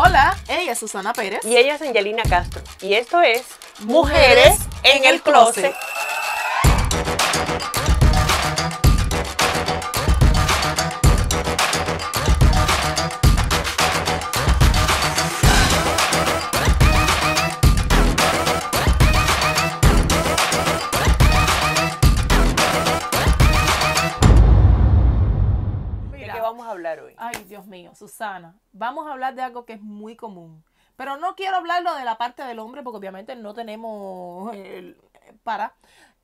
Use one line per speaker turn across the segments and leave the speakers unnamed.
Hola, ella es Susana Pérez. Y ella es Angelina Castro. Y esto es
Mujeres
en el Closet.
Susana, vamos a hablar de algo que es muy común. Pero no quiero hablarlo de la parte del hombre porque obviamente no tenemos para.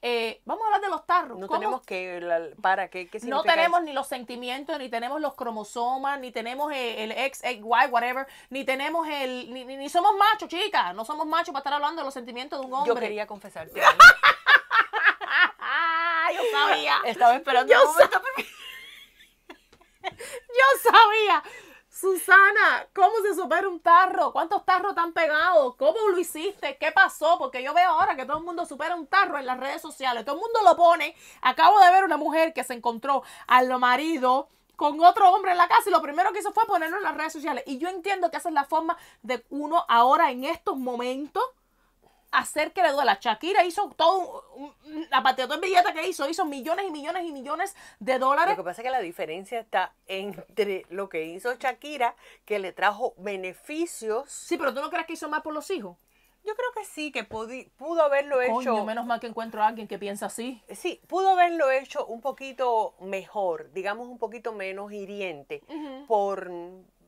Eh, vamos a hablar de los tarros. No tenemos
que, para qué, qué No tenemos
ni los sentimientos, ni tenemos los cromosomas, ni tenemos el, ex, X, Y, whatever, ni tenemos el, ni, somos machos, chicas, no somos machos para estar hablando de los sentimientos de un hombre. Yo quería confesarte.
Yo sabía. Estaba esperando. Yo
sabía. Susana, ¿cómo se supera un tarro? ¿Cuántos tarros están pegados? ¿Cómo lo hiciste? ¿Qué pasó? Porque yo veo ahora que todo el mundo supera un tarro en las redes sociales. Todo el mundo lo pone. Acabo de ver una mujer que se encontró a lo marido con otro hombre en la casa y lo primero que hizo fue ponerlo en las redes sociales. Y yo entiendo que esa es la forma de uno ahora en estos momentos hacer que le duela. Shakira
hizo todo, la pateó todo el billete que hizo, hizo millones y millones y millones de dólares. Lo que pasa es que la diferencia está entre lo que hizo Shakira, que le trajo beneficios. Sí, pero tú no crees que hizo más por los hijos. Yo creo que sí, que pudo haberlo hecho. menos mal que encuentro a alguien que piensa así. Sí, pudo haberlo hecho un poquito mejor, digamos un poquito menos hiriente, por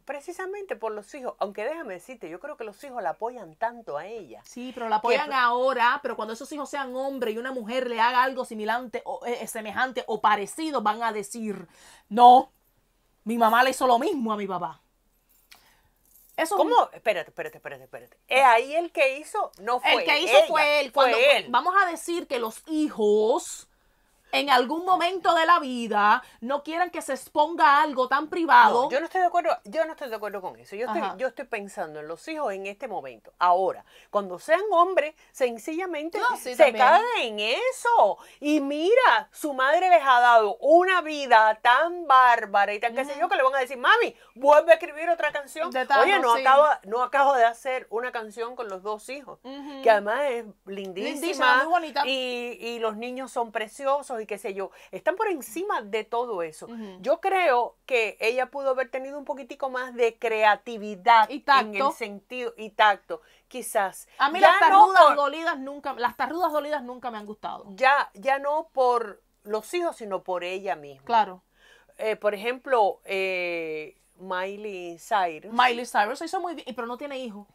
Precisamente por los hijos, aunque déjame decirte, yo creo que los hijos la apoyan tanto a ella. Sí,
pero la apoyan ahora, pero cuando esos hijos sean hombres y una mujer le haga algo similar, o, eh, eh, semejante o parecido, van a decir, no, mi mamá le hizo lo mismo a mi papá.
Eso ¿Cómo? Espérate, espérate, espérate, espérate.
¿Es ahí el que hizo? No fue El que hizo fue fue él. Vamos a decir que los hijos en algún momento de la vida
no quieran que se exponga algo tan privado. yo no estoy de acuerdo, yo no estoy de acuerdo con eso. Yo estoy, pensando en los hijos en este momento. Ahora, cuando sean hombres, sencillamente se caen en eso. Y mira, su madre les ha dado una vida tan bárbara y tan que qué yo que le van a decir, mami, vuelve a escribir otra canción. Oye, no no acabo de hacer una canción con los dos hijos, que además es lindísima, muy bonita. y los niños son preciosos y qué sé yo, están por encima de todo eso. Yo creo que ella pudo haber tenido un poquitico más de creatividad en el sentido y tacto, quizás. A mí las tarrudas dolidas nunca, las tarrudas dolidas nunca me han gustado. Ya, ya no por los hijos, sino por ella misma. Claro. Eh, por ejemplo, eh, Miley Cyrus. Miley Cyrus hizo muy bien, pero no tiene hijos.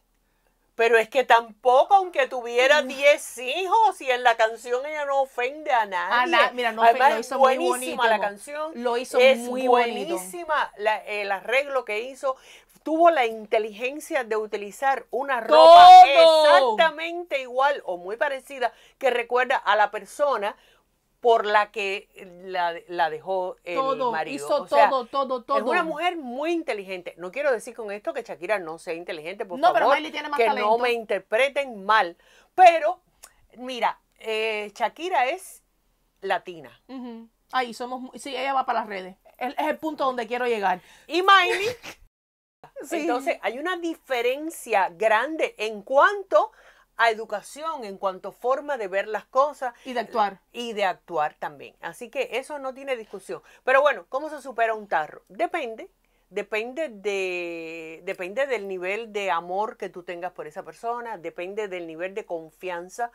Pero es que tampoco, aunque tuviera 10 mm. hijos, y en la canción ella no ofende a nadie. mira, no hizo buenísima la canción. Lo hizo es muy buenísima el arreglo que hizo. Tuvo la inteligencia de utilizar una ropa exactamente igual o muy parecida que recuerda a la persona por la que eh, la, dejó el todo, Hizo todo, todo, todo. Es una mujer muy inteligente. No quiero decir con esto que Shakira no sea inteligente, por no, pero Miley tiene más que no me interpreten mal. Pero, mira, eh, Shakira es latina. Ahí somos, sí, ella va para las redes. Es, el punto donde quiero llegar. Y Miley... sí. Entonces, hay una diferencia grande en cuanto a educación en cuanto forma de ver las cosas. Y de actuar. Y de actuar también. Así que eso no tiene discusión. Pero bueno, ¿cómo se supera un tarro? Depende depende de depende del nivel de amor que tú tengas por esa persona, depende del nivel de confianza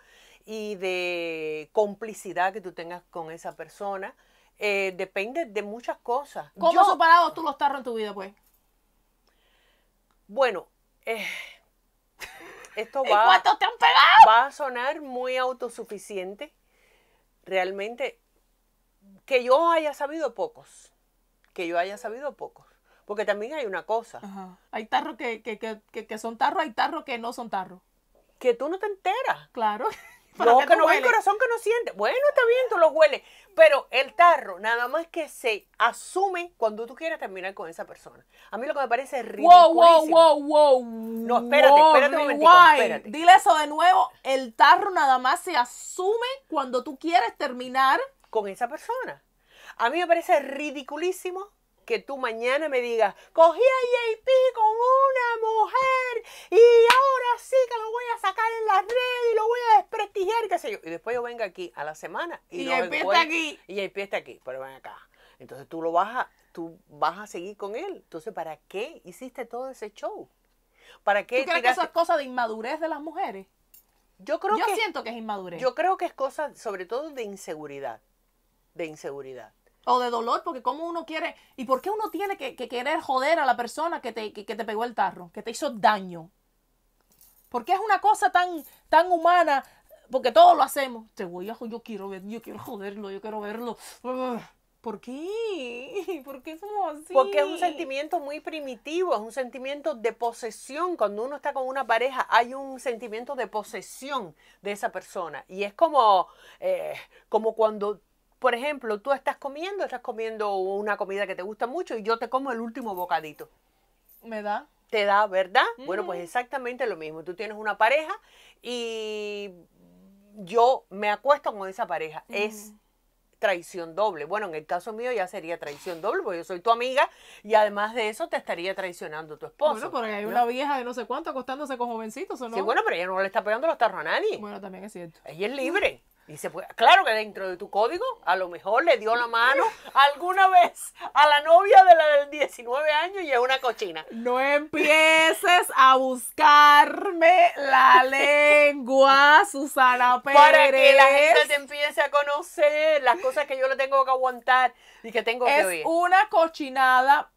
y de complicidad que tú tengas con esa persona, eh, depende de muchas cosas. ¿Cómo Yo,
superado tú los tarros en tu vida, pues?
Bueno, eh, esto va, va a sonar muy autosuficiente. Realmente, que yo haya sabido pocos. Que yo haya sabido pocos. Porque también hay una cosa. Hay tarros que, que, son tarros, hay tarros que no son tarros. Que tú no te enteras. Claro. No, que no hay el corazón que no siente. Bueno, está bien, tú lo hueles. Pero el tarro, nada más que se asume cuando tú quieras terminar con esa persona. A mí lo que me parece ridículo. Wow, wow, wow, wow. No, espérate, espérate un momentico,
Dile eso de nuevo. El tarro nada más se
asume cuando tú quieres terminar con esa persona. A mí me parece ridiculísimo que tú mañana me digas, cogí a JP con una mujer y ahora sí que lo voy a sacar en las redes y lo voy a desprestigiar, qué sé yo. Y después yo vengo aquí a la semana y, JP está aquí. Y JP está aquí, pero ven acá. Entonces tú lo vas a, tú vas a seguir con él. Entonces, ¿para qué hiciste todo ese show? ¿Para qué ¿Tú crees que eso es
cosa de inmadurez de las mujeres? Yo creo yo siento
que es inmadurez. Yo creo que es cosa, sobre todo, de inseguridad. De inseguridad o de dolor, porque
como uno quiere, y por qué uno tiene que, querer joder a la persona que te, pegó el tarro, que te hizo daño. Porque es una cosa tan, tan humana, porque todos lo
hacemos. Te voy a, yo quiero ver, yo quiero joderlo, yo quiero verlo. ¿Por qué?
¿Por qué somos así? Porque es un sentimiento
muy primitivo, es un sentimiento de posesión. Cuando uno está con una pareja, hay un sentimiento de posesión de esa persona. Y es como, eh, como cuando por ejemplo, tú estás comiendo, estás comiendo una comida que te gusta mucho y yo te como el último bocadito. Me da. Te da, ¿verdad? Bueno, pues exactamente lo mismo. Tú tienes una pareja y yo me acuesto con esa pareja. Es traición doble. Bueno, en el caso mío ya sería traición doble, porque yo soy tu amiga y además de eso te estaría traicionando tu esposo. Bueno, porque hay una vieja de no sé cuánto acostándose con jovencitos, ¿o no? Sí, bueno, pero ella no le está pegando los tarros a nadie. Bueno, también es cierto. Ella es libre. Y claro que dentro de tu código, a lo mejor le dio la mano alguna vez a la novia de la del 19 años y es una cochina. No empieces a buscarme la lengua, Susana Pérez. Para que la gente te empiece a conocer las cosas que yo le tengo que aguantar y que tengo que oír. Es
una cochinada,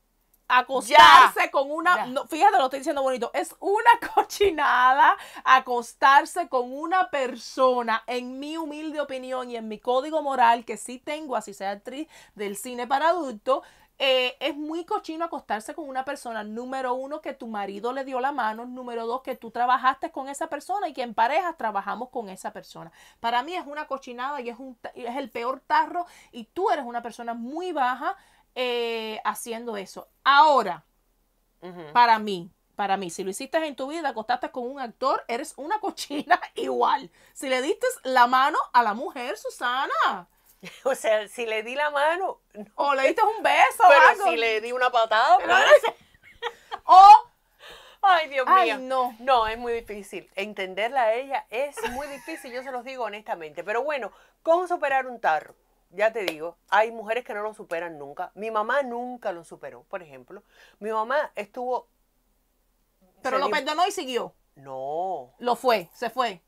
acostarse con una, fíjate, lo estoy diciendo bonito, es una cochinada acostarse con una persona, en mi humilde opinión y en mi código moral que sí tengo, así sea actriz del cine para adulto eh, es muy cochino acostarse con una persona, número uno, que tu marido le dio la mano, número dos, que tú trabajaste con esa persona y que en parejas trabajamos con esa persona. Para mí es una cochinada y es, un, es el peor tarro y tú eres una persona muy baja eh, haciendo eso. Ahora, para mí, para mí, si lo hiciste en tu vida, acostaste con un actor, eres una cochina igual. Si le diste la mano a la mujer, Susana. O sea, si le di la mano. No. O le diste un beso. Pero si le di una patada. Pues.
o Ay, Dios mío. No. no, es muy difícil. Entenderla a ella es muy difícil, yo se los digo honestamente. Pero bueno, ¿cómo superar un tarro? ya te digo, hay mujeres que no lo superan nunca. Mi mamá nunca lo superó, por ejemplo. Mi mamá estuvo...
Pero lo perdonó y
siguió. No. Lo fue, se fue.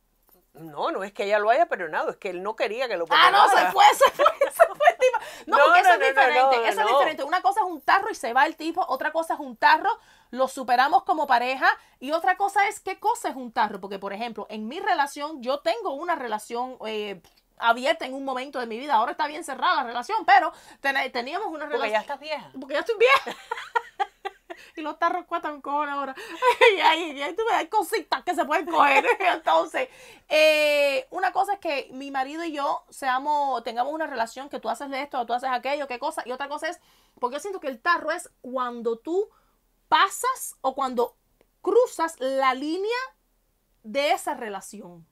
No, no es que ella lo haya perdonado, es que él no quería que lo perdonara. Ah, no, se fue, se fue, se fue No, porque eso es diferente, eso es diferente.
Una cosa es un tarro y se va el tipo, otra cosa es un tarro, lo superamos como pareja y otra cosa es qué cosa es un tarro. Porque, por ejemplo, en mi relación, yo tengo una relación... Eh, abierta en un momento de mi vida. Ahora está bien cerrada la relación, pero teníamos una relación. Porque ya estás vieja. Porque ya estoy vieja. y los tarros cuatan con ahora. y ahí, tú me das cositas que se pueden coger. Entonces, eh, una cosa es que mi marido y yo seamos, tengamos una relación que tú haces de esto, o tú haces aquello, qué cosa. Y otra cosa es, porque yo siento que el tarro es cuando tú pasas o cuando cruzas la línea de esa relación.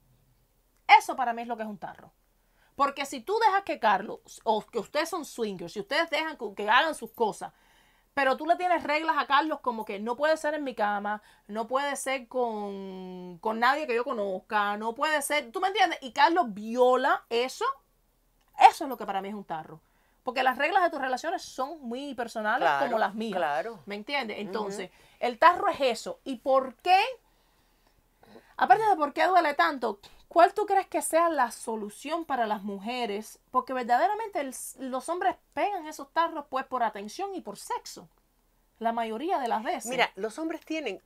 Eso para mí es lo que es un tarro. Porque si tú dejas que Carlos, o que ustedes son swingers, si ustedes dejan que, hagan sus cosas, pero tú le tienes reglas a Carlos como que no puede ser en mi cama, no puede ser con, nadie que yo conozca, no puede ser, ¿tú me entiendes? Y Carlos viola eso, eso es lo que para mí es un tarro. Porque las reglas de tus relaciones son muy personales como las mías. Claro. ¿Me entiendes? Entonces, el tarro es eso. ¿Y por qué? Aparte de por qué duele tanto, ¿Cuál tú crees que sea la solución para las mujeres? Porque verdaderamente los hombres pegan esos tarros pues por atención y por sexo. La mayoría de las veces. Mira,
los hombres tienen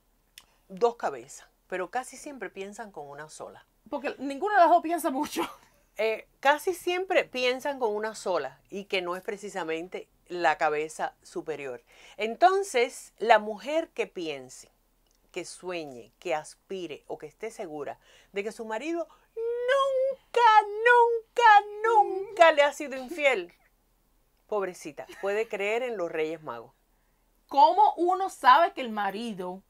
dos cabezas, pero casi siempre piensan con una sola. Porque ninguna de las dos piensa mucho. Eh, casi siempre piensan con una sola y que no es precisamente la cabeza superior. Entonces, la mujer que piense que sueñe, que aspire o que esté segura de que su marido nunca, nunca, nunca le ha sido infiel, pobrecita, puede creer en los Reyes Magos.
¿Cómo uno sabe que el marido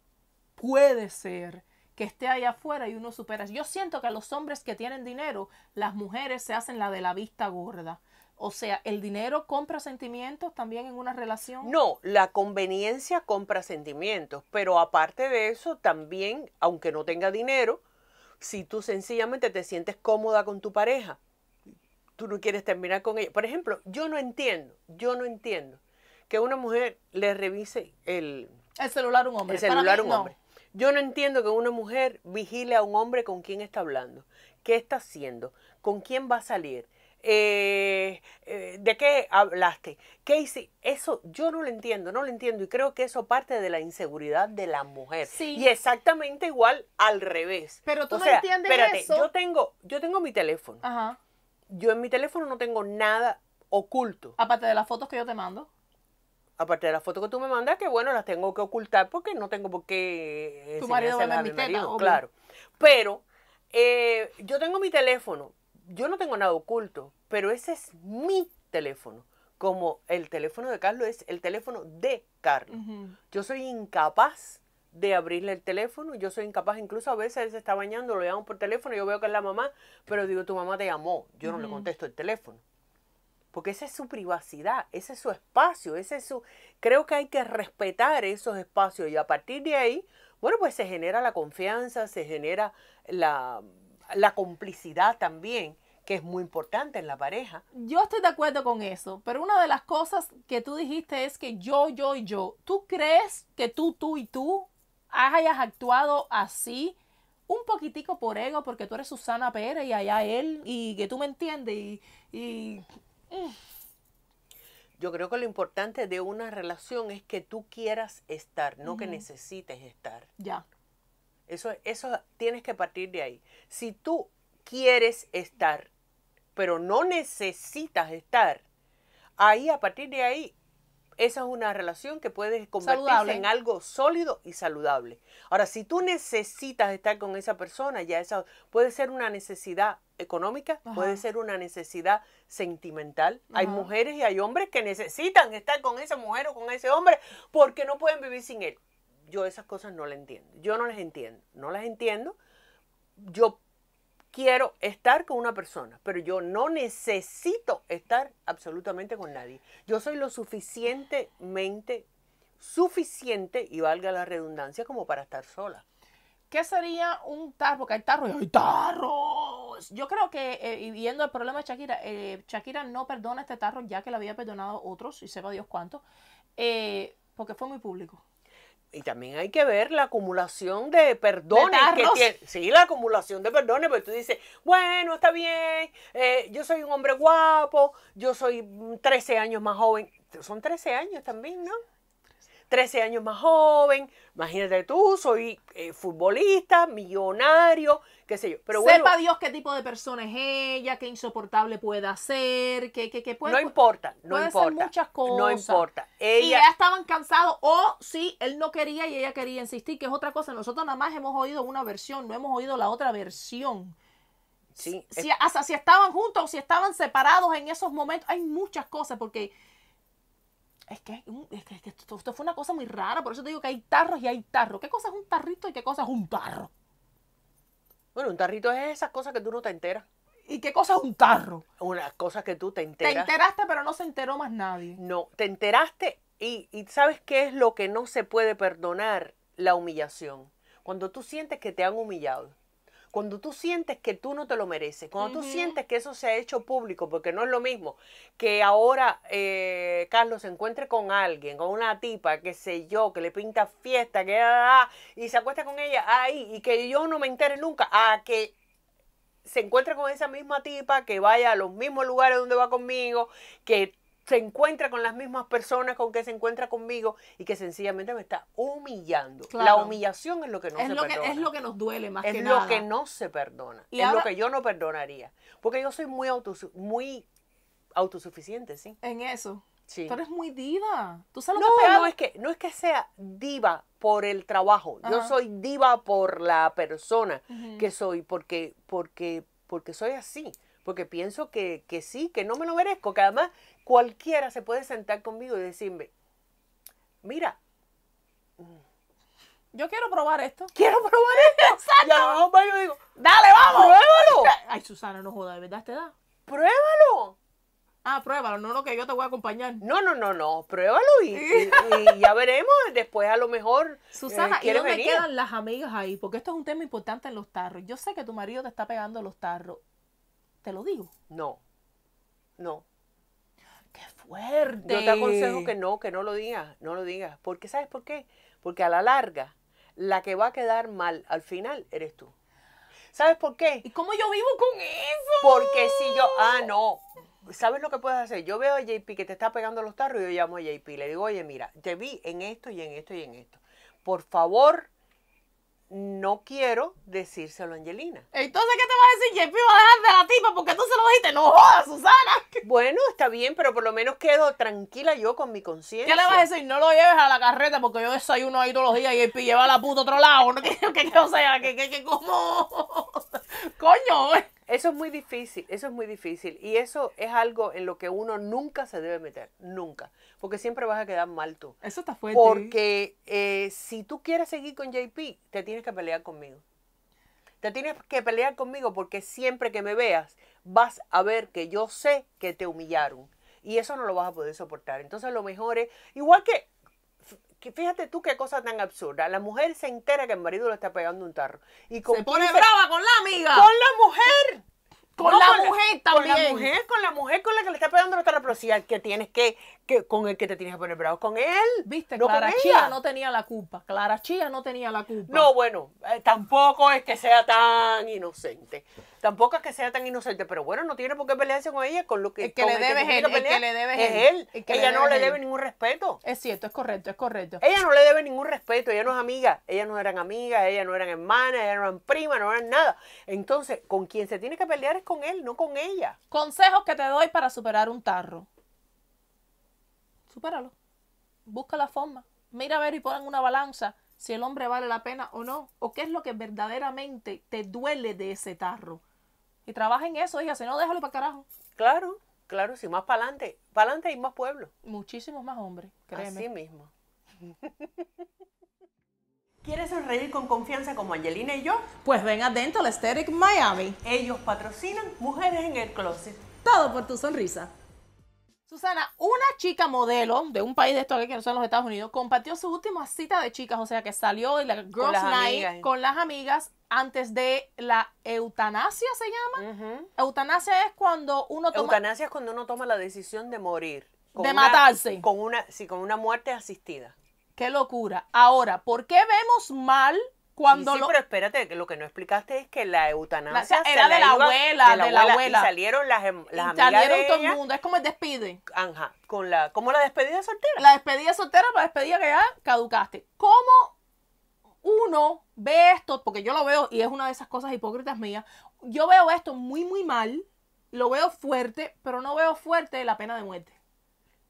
puede ser que esté allá afuera y uno supera? Yo siento que a los hombres que tienen dinero, las mujeres se hacen la de la vista gorda. O sea, ¿el dinero compra sentimientos también en una relación?
No, la conveniencia compra sentimientos, pero aparte de eso, también, aunque no tenga dinero, si tú sencillamente te sientes cómoda con tu pareja, tú no quieres terminar con ella. Por ejemplo, yo no entiendo, yo no entiendo que una mujer le revise el, el celular a un hombre. El celular a un hombre. Yo no entiendo que una mujer vigile a un hombre con quién está hablando, qué está haciendo, con quién va a salir, eh, eh, ¿De qué hablaste? Casey, Eso yo no lo entiendo, no lo entiendo. Y creo que eso parte de la inseguridad de la mujer. Y exactamente igual al revés. Pero tú o entiendes espérate, Yo tengo, yo tengo mi teléfono. Ajá. Yo en mi teléfono no tengo nada oculto. Aparte de las fotos que yo te mando aparte de las fotos que tú me mandas, que bueno, las tengo que ocultar porque no tengo por qué... Eh, tu marido a mi marido, claro. Pero yo tengo mi teléfono yo no tengo nada oculto, pero ese es mi teléfono. Como el teléfono de Carlos es el teléfono de Carlos. Yo soy incapaz de abrirle el teléfono. Yo soy incapaz, incluso a veces él se está bañando, lo llamo por teléfono, yo veo que es la mamá, pero digo, tu mamá te llamó, yo no le contesto el teléfono. Porque esa es su privacidad, ese es su espacio, ese es su... Creo que hay que respetar esos espacios y a partir de ahí, bueno, pues se genera la confianza, se genera la, la complicidad también, que es muy importante en la pareja.
Yo estoy de acuerdo con eso, pero una de las cosas que tú dijiste es que yo, yo y yo, ¿tú crees que tú, tú y tú hayas actuado así? Un poquitico por ego, porque tú eres Susana Pérez y allá él, y que tú me entiendes, y... y mm.
Yo creo que lo importante de una relación es que tú quieras estar, no que necesites estar. Ya. Eso, eso tienes que partir de ahí. Si tú quieres estar, pero no necesitas estar, ahí a partir de ahí, esa es una relación que puedes convertirse en algo sólido y saludable. Ahora, si tú necesitas estar con esa persona, ya esa puede ser una necesidad económica, puede ser una necesidad sentimental. Hay mujeres y hay hombres que necesitan estar con esa mujer o con ese hombre porque no pueden vivir sin él yo esas cosas no las entiendo. Yo no las entiendo. No las entiendo. Yo quiero estar con una persona, pero yo no necesito estar absolutamente con nadie. Yo soy lo suficientemente suficiente, y valga la redundancia, como para estar sola. ¿Qué sería un
tarro? Porque hay tarros y hay
tarros. Yo creo que, eh, y
viendo el problema de Shakira, eh, Shakira no perdona este tarro ya que le había perdonado otros, y sepa Dios cuánto, eh, porque fue muy público.
Y también hay que ver la acumulación de perdones que tiene. Sí, la acumulación de perdones, porque tú dices, bueno, está bien, eh, yo soy un hombre guapo, yo soy 13 mm, años más joven. Son 13 años también, ¿no? 13 años más joven, imagínate tú, soy eh, futbolista, millonario, qué sé yo. Pero bueno, Sepa
Dios qué tipo de persona es ella, qué insoportable pueda ser, qué, qué, qué puede No
importa, no importa. muchas cosas. No importa.
Ella, y ya estaban cansados, o sí, él no quería y ella quería insistir, que es otra cosa. Nosotros nada más hemos oído una versión, no hemos oído la otra versión. Sí, si, hasta si estaban juntos o si estaban separados en esos momentos, hay muchas cosas porque es que, es que, esto, fue una cosa muy rara, por eso te digo que hay tarros y hay tarros. ¿Qué cosa es un tarrito y qué cosa
es un tarro? Bueno, un tarrito es esas cosas que tú no te enteras. ¿Y qué cosa es un tarro? Unas cosas que tú te enteras. Te enteraste, pero no se enteró más nadie. No, te enteraste y, y ¿sabes qué es lo que no se puede perdonar? La humillación. Cuando tú sientes que te han humillado cuando tú sientes que tú no te lo mereces, cuando tú sientes que eso se ha hecho público, porque no es lo mismo que ahora eh, Carlos se encuentre con alguien, con una tipa, que sé yo, que le pinta fiesta, que ah, ah, y se acuesta con ella ahí y que yo no me entere nunca, a que se encuentre con esa misma tipa, que vaya a los mismos lugares donde va conmigo, que se encuentra con las mismas personas con que se encuentra conmigo y que sencillamente me está humillando. La humillación es lo que no es se lo Que, es lo que
nos duele más que nada. Es lo que no
se perdona. es lo que yo no perdonaría. Porque yo soy muy, muy autosuficiente, ¿sí? En eso. Sí. Tú eres
muy diva.
¿Tú no, no es que no es que sea diva por el trabajo. Yo soy diva por la persona que soy porque porque porque soy así porque pienso que, sí, que no me lo merezco, que además cualquiera se puede sentar conmigo y decirme, mira, mm, yo quiero probar esto. Quiero
probar esto. Exacto. Y a yo digo, dale, vamos. Pruébalo. Ay, Susana, no joda, de verdad te
da. Pruébalo. Ah, pruébalo, no lo no, que yo te voy a acompañar. No, no, no, no, pruébalo y, ya veremos. Después a lo mejor. Eh, Susana, quiero ¿y dónde quedan
las amigas ahí? Porque esto es un tema importante en los tarros. Yo sé que tu marido te está pegando los tarros te lo digo.
No, no. ¡Qué fuerte! Yo te aconsejo que no, que no lo digas, no lo digas. Porque, ¿sabes por qué? Porque a la larga, la que va a quedar mal al final eres tú. ¿Sabes por qué? ¿Y cómo yo vivo con eso? Porque si yo, ah, no, ¿sabes lo que puedes hacer? Yo veo a JP que te está pegando los tarros y yo llamo a JP. Le digo, oye, mira, te vi en esto y en esto y en esto. Por favor, no quiero decírselo a Angelina.
Entonces, ¿qué te va a decir? JP va a dejar de la tipa porque tú se lo dijiste. No jodas, Susana.
Bueno, está bien, pero por lo menos quedo tranquila yo con mi conciencia. ¿Qué le vas a
decir? No lo lleves a la carreta porque yo desayuno ahí todos los días y JP lleva a la puta a otro lado. No quiero
que, no sea, que, que, que Coño. Eso es muy difícil, eso es muy difícil. Y eso es algo en lo que uno nunca se debe meter, nunca. Porque siempre vas a quedar mal tú. Eso está fuerte. Porque eh, si tú quieres seguir con JP, te tienes que pelear conmigo. Te tienes que pelear conmigo porque siempre que me veas, vas a ver que yo sé que te humillaron. Y eso no lo vas a poder soportar. Entonces lo mejor es, igual que fíjate tú qué cosa tan absurda. La mujer se entera que el marido le está pegando un tarro. Y se pone brava con la amiga. Con la mujer. Con la mujer también. Con la mujer, con la mujer con la que le está pegando los tarro. Pero si que tienes que con el que te tienes que poner bravo, con él. Viste, Clara Chía no
tenía la culpa. Clara Chía no tenía la culpa. No,
bueno, eh, tampoco es que sea tan inocente. Tampoco es que sea tan inocente, pero bueno, no tiene por qué pelearse con ella, con lo que, el que, le, debe él, el que le gente es él. ella no le debe ningún respeto.
Es cierto, es correcto, es correcto. Ella
no le debe ningún respeto, ella no es amiga, ellas no eran amigas, ella no eran hermanas, ella no eran prima, no eran nada. Entonces, con quien se tiene que pelear es con él, no con ella. Consejos que te doy para superar un tarro supéralo.
Busca la forma. Mira a ver y pon una balanza si el hombre vale la pena o no, o qué es lo que verdaderamente te duele de ese tarro. Y trabaja en eso, hija, si no, déjalo
para carajo. Claro, claro, si más para adelante, para adelante hay más pueblo. Muchísimos más hombres, créeme. Así mismo. ¿Quieres sonreír con confianza como Angelina y yo? Pues ven adentro al Aesthetic Miami. Ellos patrocinan Mujeres en el
Closet. Todo por tu sonrisa. Susana, una chica modelo de un país de estos que no son los Estados Unidos compartió su última cita de chicas, o sea que salió de la Girls con Night con las amigas antes de la eutanasia, ¿se llama? Eutanasia es cuando uno toma... Eutanasia
es cuando uno toma la decisión de morir. de matarse. Con una, sí, con una muerte asistida.
Qué locura. Ahora, ¿por qué vemos mal sí, pero
espérate, lo que no explicaste es que la eutanasia era de, la, abuela, de la, abuela, Y salieron las, em, las salieron todo el mundo, es como el despide. Ajá, con la, como la despedida soltera. La
despedida soltera, la despedida que ya caducaste. ¿Cómo uno ve esto? Porque yo lo veo, y es una de esas cosas hipócritas mías, yo veo esto muy, muy mal, lo veo fuerte, pero no veo fuerte la pena de muerte.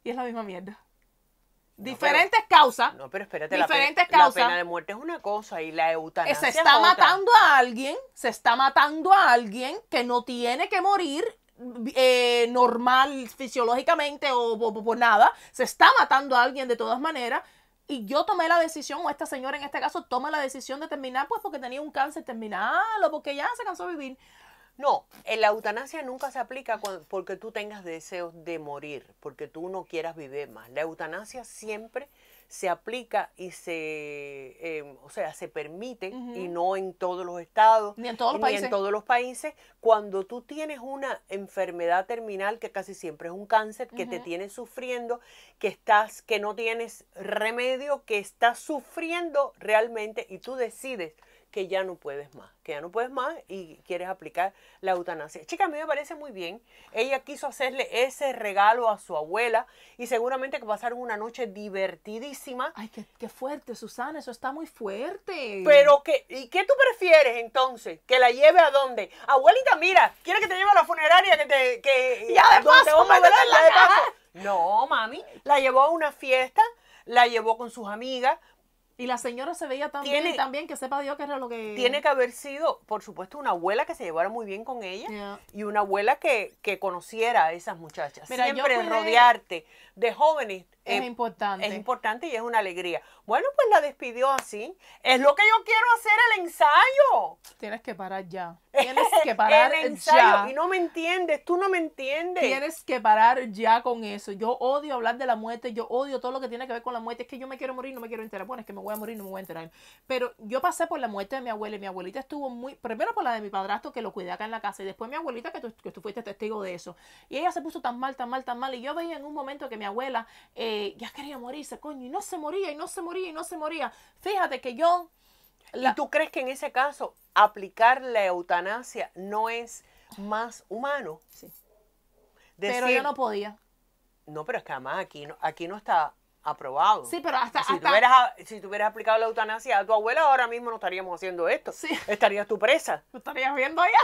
Y es la misma mierda
diferentes causas. No, pero espérate, la, pena, de muerte es una cosa y la eutanasia. Se está matando
a alguien, se está matando a alguien que no tiene que morir eh, normal fisiológicamente o, o por nada. Se está matando a alguien de todas maneras. Y yo tomé la decisión, o esta señora en este caso toma la decisión de terminar, pues
porque tenía un cáncer terminal o porque ya se cansó de vivir. No, la eutanasia nunca se aplica porque tú tengas deseos de morir, porque tú no quieras vivir más. La eutanasia siempre se aplica y se, em, o sea, se permite y no en todos los estados, ni en todos los, países. los países, cuando tú tienes una enfermedad terminal que casi siempre es un cáncer, que te tiene sufriendo, que estás, que no tienes remedio, que estás sufriendo realmente y tú decides que ya no puedes más, que ya no puedes más y quieres aplicar la eutanasia. Chica, a mí me parece muy bien. Ella quiso hacerle ese regalo a su abuela y seguramente que pasaron una noche divertidísima. Ay, qué, fuerte, Susana, eso está muy fuerte. Pero, que, ¿y qué tú prefieres entonces? ¿Que la lleve a dónde? Abuelita, mira, quiere que te lleve a la funeraria que te... Que, ya de paso, ya de paso. No, mami, la llevó a una fiesta, la llevó con sus amigas, y la señora se veía tan bien también que sepa Dios que era
lo que... Tiene
que haber sido, por supuesto, una abuela que se llevara muy bien con ella y una abuela que, conociera a esas muchachas. Siempre rodearte de jóvenes es importante. Es importante y es una alegría. Bueno, pues la despidió así. Es lo que yo quiero hacer el ensayo.
Tienes que parar ya.
Tienes que parar el ensayo. Y
no me entiendes, tú no me entiendes. Tienes que parar ya con eso. Yo odio hablar de la muerte, yo odio todo lo que tiene que ver con la muerte. Es que yo me quiero morir, no me quiero enterar. Bueno, es que me voy a morir, no me voy a enterar. Pero yo pasé por la muerte de mi abuela y mi abuelita estuvo muy, primero por la de mi padrastro que lo cuidé acá en la casa y después mi abuelita que tú, fuiste testigo de eso. Y ella se puso tan mal, tan mal, tan mal. Y yo veía en un momento que mi abuela eh, ya quería
morirse, coño, y no se moría, y no se moría, y no se moría. Fíjate que yo... ¿Y tú crees que en ese caso aplicar la eutanasia no es más humano? Sí. pero yo no podía. No, pero es que además aquí no, aquí no está aprobado. Sí,
pero hasta. Si, Tú
si tuvieras aplicado la eutanasia a tu abuela, ahora mismo no estaríamos haciendo esto. Sí. Estarías tú presa. Lo
estarías viendo allá.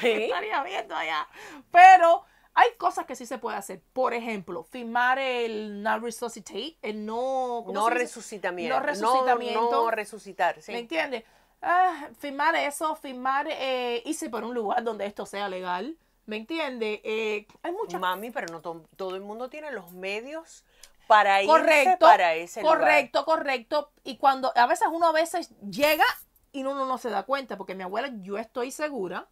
Sí. Estarías
viendo allá. Pero hay cosas que sí se puede hacer. Por ejemplo, firmar el no resuscitate, el no. No resucitamiento. No resucitamiento. No, resucitar, sí. ¿Me entiendes? Ah, firmar eso, firmar eh, irse por un lugar donde esto sea legal. ¿Me entiende.
Eh, hay muchas. Mami, pero no todo el mundo tiene los medios para correcto, para ese correcto,
Correcto, Y cuando a veces uno a veces llega y uno no se da cuenta, porque mi abuela, yo estoy segura,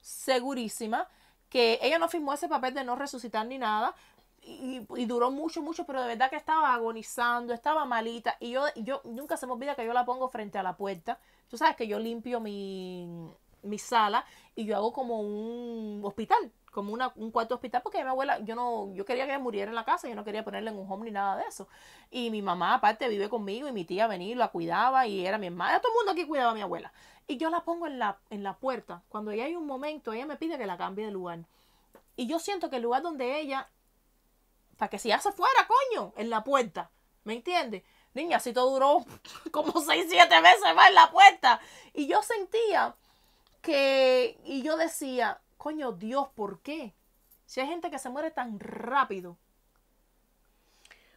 segurísima, que ella no firmó ese papel de no resucitar ni nada. Y, duró mucho, mucho, pero de verdad que estaba agonizando, estaba malita. Y yo, yo nunca se me olvida que yo la pongo frente a la puerta. Tú sabes que yo limpio mi, mi sala y yo hago como un hospital como una, un cuarto hospital porque mi abuela, yo no, yo quería que ella muriera en la casa, yo no quería ponerle en un home ni nada de eso. Y mi mamá aparte vive conmigo y mi tía venía y la cuidaba y era mi hermana, todo el mundo aquí cuidaba a mi abuela. Y yo la pongo en la, en la puerta. Cuando ella hay un momento, ella me pide que la cambie de lugar. Y yo siento que el lugar donde ella, para que si hace fuera, coño, en la puerta. ¿Me entiende Niña, así todo duró como seis, siete meses más en la puerta. Y yo sentía que, y yo decía, Coño, Dios, ¿por qué? Si hay gente que se muere tan rápido.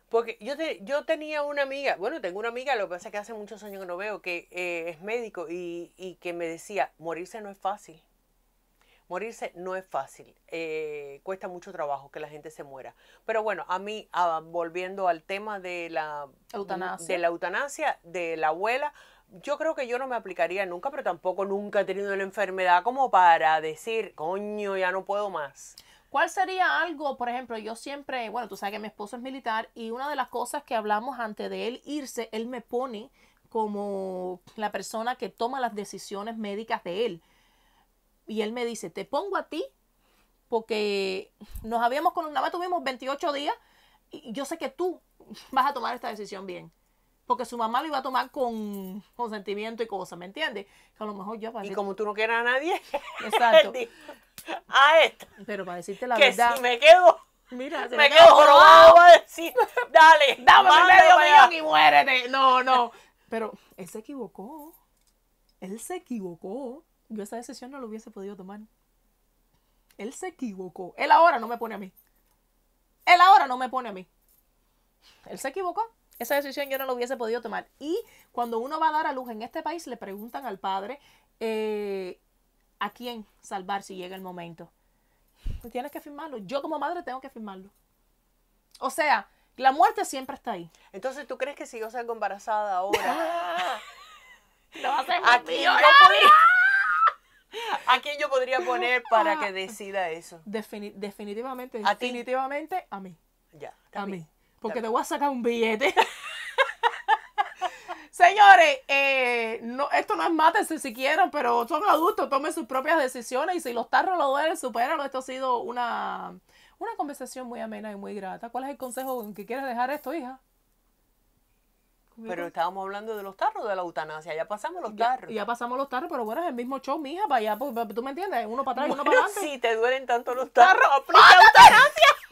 Porque yo, yo tenía una amiga, bueno, tengo una amiga, lo que pasa es que hace muchos años que no veo, que eh, es médico y, que me decía, morirse no es fácil. Morirse no es fácil. Eh, cuesta mucho trabajo que la gente se muera. Pero bueno, a mí, ah, volviendo al tema de la de la eutanasia, de la abuela, yo creo que yo no me aplicaría nunca, pero tampoco nunca he tenido la enfermedad como para decir, coño, ya no puedo más.
¿Cuál sería algo, por ejemplo, yo siempre, bueno, tú sabes que mi esposo es militar y una de las cosas que hablamos antes de él irse, él me pone como la persona que toma las decisiones médicas de él. Y él me dice, te pongo a ti porque nos habíamos, con, nada tuvimos 28 días y yo sé que tú vas a tomar esta decisión bien porque su mamá lo iba a tomar con consentimiento y cosas, ¿me entiendes?
Que a lo mejor yo para Y como tú no quieras a nadie, exacto. a esta. Pero para decirte la que verdad. Si me
quedo. Mira, me, quedo jorobado, a
decir, dale, dame medio millón y muérete. No, no.
Pero él se equivocó. Él se equivocó. Yo esa decisión no lo hubiese podido tomar. Él se equivocó. Él ahora no me pone a mí. Él ahora no me pone a mí. Él se equivocó. Esa decisión yo no la hubiese podido tomar. Y cuando uno va a dar a luz en este país, le preguntan al padre eh, a quién salvar si llega el momento. Tienes que firmarlo. Yo como madre tengo que firmarlo. O sea, la muerte siempre está ahí.
Entonces, ¿tú crees que si yo salgo embarazada ahora? ¿A quién, yo podría, ¿A quién yo podría poner para que decida eso?
definitivamente, ¿A definitivamente a mí. Ya. A mí. Porque te voy a sacar un billete. Señores, eh, no, esto no es mate, si quieren, pero son adultos, tomen sus propias decisiones y si los tarros lo duelen, supéralo. Esto ha sido una, conversación muy amena y muy grata. ¿Cuál es el consejo en que quieres dejar esto, hija?
Pero estábamos hablando de los tarros de la eutanasia, ya pasamos los tarros. Ya, ya pasamos
los tarros, pero bueno, es el mismo show, mija, para allá, pues, tú me entiendes, uno para atrás y uno para adelante. Si
te duelen tanto los tarros,
aplica eutanasia.